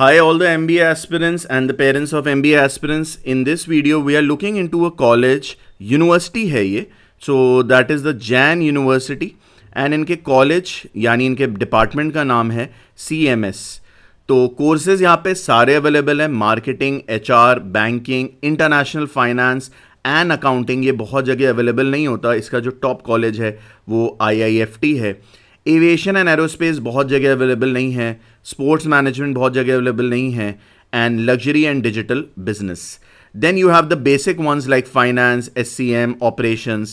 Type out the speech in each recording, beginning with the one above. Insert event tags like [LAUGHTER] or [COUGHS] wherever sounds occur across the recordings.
Hi all the MBA aspirants and the parents of MBA aspirants. In this video, we are looking into a college, university hai ye So that is the Jain University and inke college yani inke department ka naam hai CMS. to courses yahan pe sare available hai marketing, HR, banking, international finance and accounting ये बहुत जगह available नहीं होता इसका जो top college है वो आई है एविएशन एंड एरोस्पेस बहुत जगह अवेलेबल नहीं है स्पोर्ट्स मैनेजमेंट बहुत जगह अवेलेबल नहीं है and luxury and digital business then you have the basic ones like finance S C M operation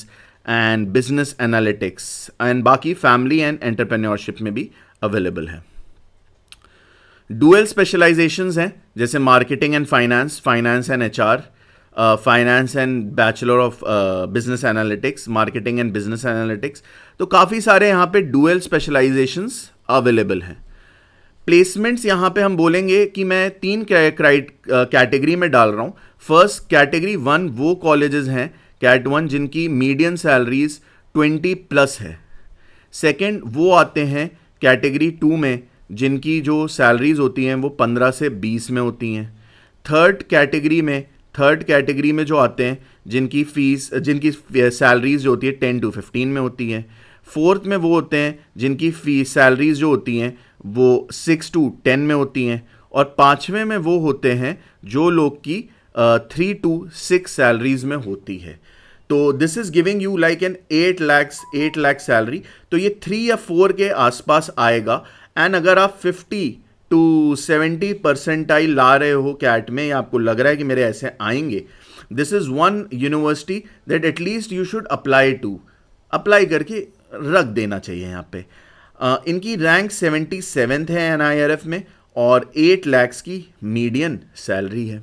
and business analytics and बाकी फैमिली एंड एंटरप्रेन्योरशिप में भी अवेलेबल है डुअल स्पेशलाइजेशन हैं जैसे marketing and finance finance and H R finance and bachelor of business analytics marketing and business analytics तो काफ़ी सारे यहाँ पे डुअल स्पेशलाइजेशंस अवेलेबल हैं प्लेसमेंट्स यहाँ पे हम बोलेंगे कि मैं तीन कैटेगरी में डाल रहा हूँ फर्स्ट कैटेगरी वन वो कॉलेजेस हैं कैट वन जिनकी मीडियम सैलरीज ट्वेंटी प्लस है सेकंड वो आते हैं कैटेगरी टू में जिनकी जो सैलरीज होती हैं वो पंद्रह से बीस में होती हैं थर्ड कैटेगरी में थर्ड कैटेगरी में जो आते हैं जिनकी फ़ीस जिनकी सैलरीज जो होती है टेन टू फिफ्टीन में होती है फोर्थ में वो होते हैं जिनकी फी सैलरीज जो होती हैं वो सिक्स टू टेन में होती हैं और पाँचवें में वो होते हैं जो लोग की थ्री टू सिक्स सैलरीज में होती है तो this is giving you like an eight lakhs eight lakhs salary तो ये थ्री या फोर के आसपास आएगा एंड अगर आप fifty to seventy percentile ला रहे हो कैट में या आपको लग रहा है कि मेरे ऐसे आएंगे this is one university that at least you should apply to apply करके रख देना चाहिए यहाँ पे आ, इनकी रैंक सेवेंटी सेवेंथ है एन में और एट लैक्स की मीडियन सैलरी है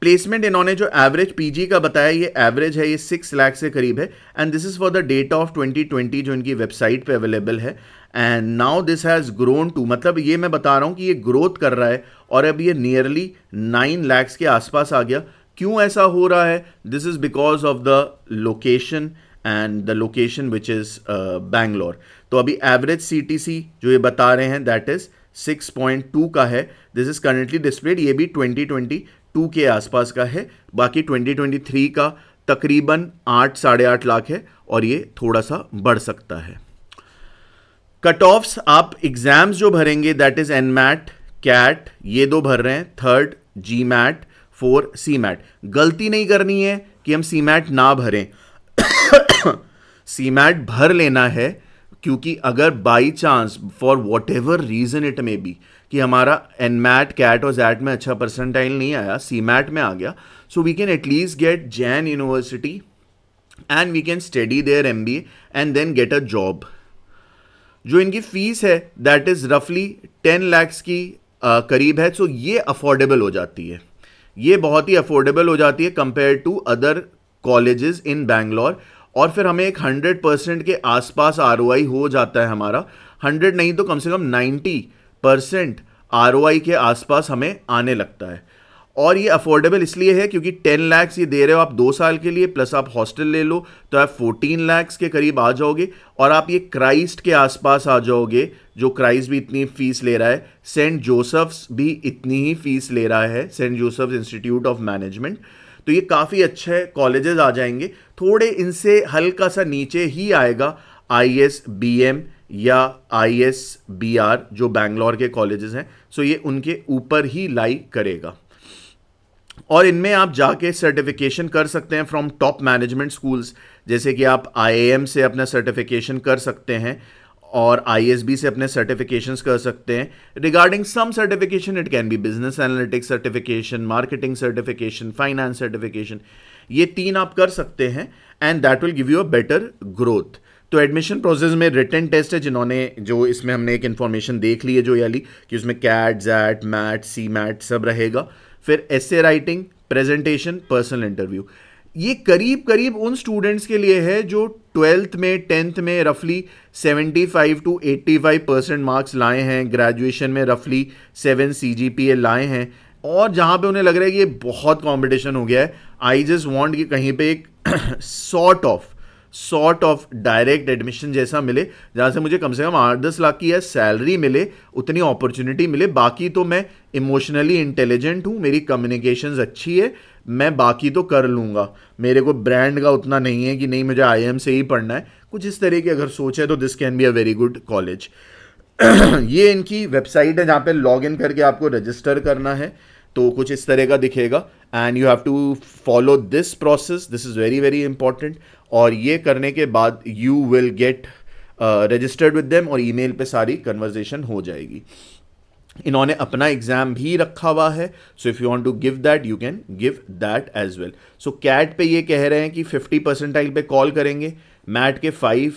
प्लेसमेंट इन्होंने जो एवरेज पीजी का बताया ये एवरेज है ये सिक्स लाख से करीब है and this is for the date of 2020 जो इनकी वेबसाइट पे अवेलेबल है and now this has grown to मतलब ये मैं बता रहा हूँ कि ये ग्रोथ कर रहा है और अब ये नियरली नाइन लैक्स के आसपास आ गया क्यों ऐसा हो रहा है this is because of the location and the location which is Bangalore तो अभी एवरेज सी जो ये बता रहे हैं दैट इज़ 6.2 का है दिस इज़ करेंटली डिस्प्लेड ये भी 2022 के आसपास का है बाकी 2023 का तकरीबन आठ साढ़े आठ लाख है और ये थोड़ा सा बढ़ सकता है कट ऑफ्स आप एग्ज़ाम्स जो भरेंगे that is NMAT CAT ये दो भर रहे हैं third GMAT four CMAT गलती नहीं करनी है कि हम सी मैट ना भरें सी [COUGHS] मैट भर लेना है क्योंकि अगर by chance for whatever reason it may be कि हमारा एन मैट कैट और जैट में अच्छा परसेंटाइल नहीं आया सी मैट में आ गया so we can at least get Jain university and we can study there M B and then get a job जो इनकी फीस है दैट इज़ रफली टेन लैक्स की आ, करीब है सो so ये अफोर्डेबल हो जाती है ये बहुत ही अफोर्डेबल हो जाती है compare to other colleges in Bangalore और फिर हमें एक हंड्रेड परसेंट के आसपास आर हो जाता है हमारा हंड्रेड नहीं तो कम से कम नाइन्टी परसेंट आर के आसपास हमें आने लगता है और ये अफोर्डेबल इसलिए है क्योंकि टेन लैक्स ये दे रहे हो आप दो साल के लिए प्लस आप हॉस्टल ले लो तो आप फोर्टीन लैक्स के करीब आ जाओगे और आप ये क्राइस्ट के आसपास आ जाओगे जो क्राइस्ट भी इतनी फ़ीस ले रहा है सेंट जोसेफ्स भी इतनी ही फीस ले रहा है saint Joseph's institute of management तो ये काफ़ी अच्छे कॉलेजेस आ जाएंगे थोड़े इनसे हल्का सा नीचे ही आएगा आई एस बी एम या आई एस बी आर जो बैंगलोर के कॉलेजेस हैं सो ये उनके ऊपर ही लाई करेगा और इनमें आप जाके सर्टिफिकेशन कर सकते हैं फ्रॉम टॉप मैनेजमेंट स्कूल्स जैसे कि आप आई से अपना सर्टिफिकेशन कर सकते हैं और आई से अपने सर्टिफिकेशन कर सकते हैं regarding some certification it can be business analytics certification marketing certification finance certification ये तीन आप कर सकते हैं and that will give you a better growth तो एडमिशन प्रोसेस में रिटर्न टेस्ट है जिन्होंने जो इसमें हमने एक इन्फॉर्मेशन देख ली है जो याली कि उसमें CAT XAT MAT CMAT सब रहेगा फिर essay writing presentation personal interview ये करीब करीब उन स्टूडेंट्स के लिए है जो ट्वेल्थ में टेंथ में रफली 75 टू 85 परसेंट मार्क्स लाए हैं ग्रेजुएशन में रफली seven C G P A लाए हैं और जहाँ पे उन्हें लग रहा है कि ये बहुत कंपटीशन हो गया है आई जस्ट वॉन्ट कि कहीं पे एक sort of sort of direct admission जैसा मिले जहाँ से मुझे कम से कम आठ दस लाख की या सैलरी मिले उतनी अपॉर्चुनिटी मिले बाकी तो मैं इमोशनली इंटेलिजेंट हूँ मेरी कम्युनिकेशंस अच्छी है मैं बाकी तो कर लूँगा मेरे को ब्रांड का उतना नहीं है कि नहीं मुझे आई से ही पढ़ना है कुछ इस तरह की अगर सोच है तो this can be a very good college ये इनकी वेबसाइट है जहाँ पे लॉग इन करके आपको रजिस्टर करना है तो कुछ इस तरह का दिखेगा and you have to follow this process this is very very important और ये करने के बाद you will get registered with them और ईमेल पे सारी कन्वर्जेशन हो जाएगी इन्होंने अपना एग्जाम भी रखा हुआ है so if you want to give that you can give that as well सो कैट पे ये कह रहे हैं कि 50 परसेंटाइल पे कॉल करेंगे मैट के 5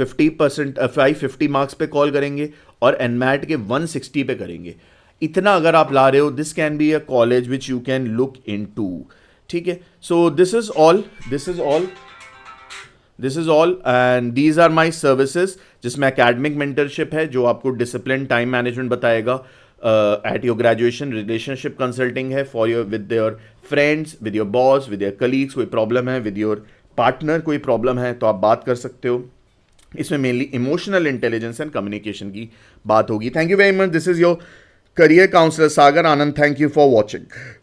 50 परसेंट फाइव फिफ्टी मार्क्स पे कॉल करेंगे और एन मैट के 160 पे करेंगे इतना अगर आप ला रहे हो this can be a college which you can look in ठीक है so this is all this is all this is all and these are my services जिसमें अकेडमिक मेंटरशिप है जो आपको डिसिप्लिन टाइम मैनेजमेंट बताएगा at your graduation relationship consulting है for your with your friends with your boss with your colleagues कोई problem है with your partner कोई problem है तो आप बात कर सकते हो इसमें mainly emotional intelligence and communication की बात होगी thank you very much this is your career counselor Sagar Anand thank you for watching